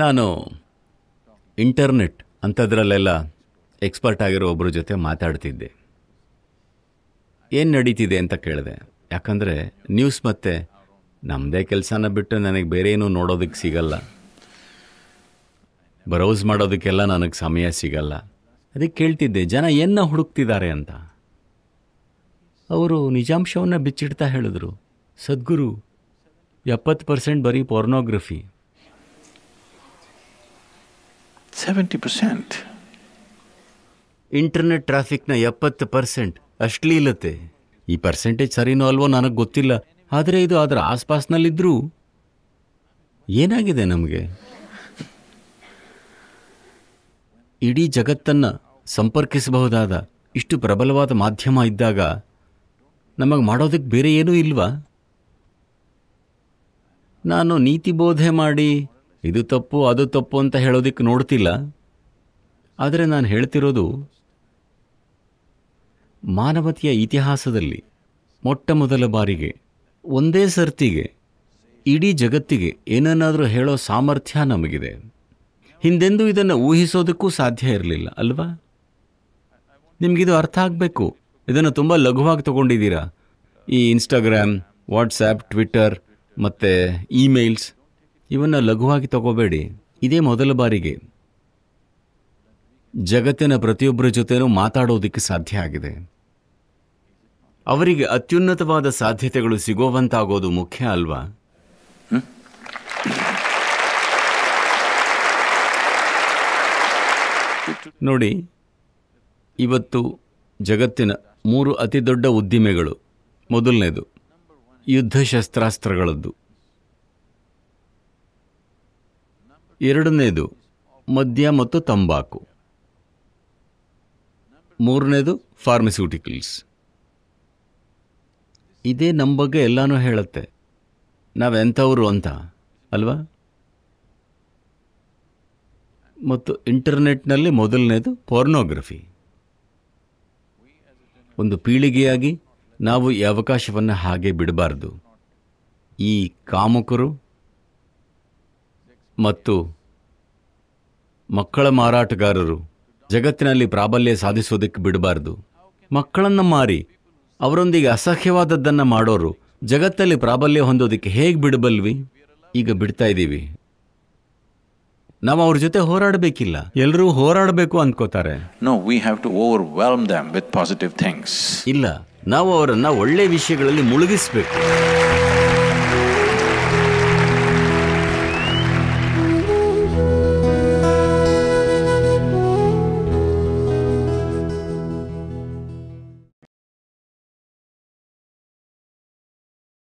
ನಾನು internet ಅಂಥದ್ರಲ್ಲೆಲ್ಲ expert ಆಗಿರೋ ಒಬ್ಬರ ಜೊತೆ ಮಾತಾಡ್ತಿದ್ದೆ ಏನು ನಡೀತಿದೆ ಅಂತ ಕೇಳಿದೆ ಯಾಕಂದರೆ ನ್ಯೂಸ್ ಮತ್ತೆ ನಮ್ಮದೇ ಕೆಲಸನ ಬಿಟ್ಟು ನನಗೆ ಬೇರೆ ಏನೂ ನೋಡೋದಕ್ಕೆ ಸಿಗಲ್ಲ ಬ್ರೌಸ್ ಮಾಡೋದಕ್ಕೆಲ್ಲ ನನಗೆ ಸಮಯ ಸಿಗಲ್ಲ ಅದಕ್ಕೆ ಕೇಳ್ತಿದ್ದೆ ಜನ ಏನ ಹುಡುಕ್ತಿದ್ದಾರೆ ಅಂತ ಅವರು ನಿಜಾಂಶವನ್ನು ಬಿಚ್ಚಿಡ್ತಾ ಹೇಳಿದ್ರು ಸದ್ಗುರು ಎಪ್ಪತ್ತು ಪರ್ಸೆಂಟ್ ಬರೀ ಪೋರ್ನೋಗ್ರಫಿ ಸೆವೆಂಟಿ ಪರ್ಸೆಂಟ್ ಇಂಟರ್ನೆಟ್ ಟ್ರಾಫಿಕ್ನ ಎಪ್ಪತ್ತು ಪರ್ಸೆಂಟ್ ಅಶ್ಲೀಲತೆ ಈ ಪರ್ಸೆಂಟೇಜ್ ಸರಿನೋ ಅಲ್ವೋ ನನಗೆ ಗೊತ್ತಿಲ್ಲ ಆದರೆ ಇದು ಅದರ ಆಸ್ಪಾಸ್ನಲ್ಲಿದ್ದರೂ ಏನಾಗಿದೆ ನಮಗೆ ಇಡೀ ಜಗತ್ತನ್ನು ಸಂಪರ್ಕಿಸಬಹುದಾದ ಇಷ್ಟು ಪ್ರಬಲವಾದ ಮಾಧ್ಯಮ ಇದ್ದಾಗ ನಮಗೆ ಮಾಡೋದಕ್ಕೆ ಬೇರೆ ಏನೂ ಇಲ್ವಾ ನಾನು ನೀತಿ ಬೋಧೆ ಮಾಡಿ ಇದು ತಪ್ಪು ಅದು ತಪ್ಪು ಅಂತ ಹೇಳೋದಕ್ಕೆ ನೋಡ್ತಿಲ್ಲ ಆದರೆ ನಾನು ಹೇಳ್ತಿರೋದು ಮಾನವತೆಯ ಇತಿಹಾಸದಲ್ಲಿ ಮೊಟ್ಟ ಮೊದಲ ಬಾರಿಗೆ ಒಂದೇ ಸರ್ತಿಗೆ ಇಡೀ ಜಗತ್ತಿಗೆ ಏನನ್ನಾದರೂ ಹೇಳೋ ಸಾಮರ್ಥ್ಯ ನಮಗಿದೆ ಹಿಂದೆಂದೂ ಇದನ್ನು ಊಹಿಸೋದಕ್ಕೂ ಸಾಧ್ಯ ಇರಲಿಲ್ಲ ಅಲ್ವಾ ನಿಮಗಿದು ಅರ್ಥ ಆಗಬೇಕು ಇದನ್ನು ತುಂಬ ಲಘುವಾಗಿ ತಗೊಂಡಿದ್ದೀರಾ ಈ ಇನ್ಸ್ಟಾಗ್ರಾಮ್ ವಾಟ್ಸಪ್ ಟ್ವಿಟ್ಟರ್ ಮತ್ತು ಇಮೇಲ್ಸ್ ಇವನ್ನು ಲಘುವಾಗಿ ತಗೋಬೇಡಿ ಇದೇ ಮೊದಲ ಬಾರಿಗೆ ಜಗತ್ತಿನ ಪ್ರತಿಯೊಬ್ಬರ ಜೊತೆನೂ ಮಾತಾಡೋದಕ್ಕೆ ಸಾಧ್ಯ ಆಗಿದೆ ಅವರಿಗೆ ಅತ್ಯುನ್ನತವಾದ ಸಾಧ್ಯತೆಗಳು ಸಿಗೋವಂತಾಗೋದು ಮುಖ್ಯ ಅಲ್ವಾ ನೋಡಿ ಇವತ್ತು ಜಗತ್ತಿನ ಮೂರು ಅತಿ ದೊಡ್ಡ ಉದ್ದಿಮೆಗಳು ಮೊದಲನೇದು ಯುದ್ಧ ಶಸ್ತ್ರಾಸ್ತ್ರಗಳದ್ದು ಎರಡನೇದು ಮದ್ಯ ಮತ್ತು ತಂಬಾಕು ಮೂರನೇದು ಫಾರ್ಮಸ್ಯೂಟಿಕಲ್ಸ್ ಇದೇ ನಮ್ಮ ಬಗ್ಗೆ ಎಲ್ಲನೂ ಹೇಳುತ್ತೆ ನಾವೆಂಥವರು ಅಂತ ಅಲ್ವಾ ಮತ್ತು ಇಂಟರ್ನೆಟ್ನಲ್ಲಿ ಮೊದಲನೇದು ಪೋರ್ನೋಗ್ರಫಿ ಒಂದು ಪೀಳಿಗೆಯಾಗಿ ನಾವು ಈ ಅವಕಾಶವನ್ನು ಹಾಗೆ ಬಿಡಬಾರ್ದು ಈ ಕಾಮಕರು ಮತ್ತು ಮಕ್ಕಳ ಮಾರಾಟಗಾರರು ಜಗತ್ತಿನಲ್ಲಿ ಪ್ರಾಬಲ್ಯ ಸಾಧಿಸೋದಕ್ಕೆ ಬಿಡಬಾರ್ದು ಮಕ್ಕಳನ್ನು ಮಾರಿ ಅವರೊಂದಿಗೆ ಅಸಹ್ಯವಾದದ್ದನ್ನು ಮಾಡೋರು ಜಗತ್ತಲ್ಲಿ ಪ್ರಾಬಲ್ಯ ಹೊಂದೋದಕ್ಕೆ ಹೇಗೆ ಬಿಡಬಲ್ವಿ ಈಗ ಬಿಡ್ತಾ ಇದ್ದೀವಿ ನಾವು ಅವ್ರ ಜೊತೆ ಹೋರಾಡಬೇಕಿಲ್ಲ ಎಲ್ಲರೂ ಹೋರಾಡಬೇಕು ಅಂದ್ಕೋತಾರೆ no we have to overwhelm them with positive things ಇಲ್ಲ ನಾವು ಅವರನ್ನು ಒಳ್ಳೆ ವಿಷಯಗಳಲ್ಲಿ ಮುಳುಗಿಸಬೇಕು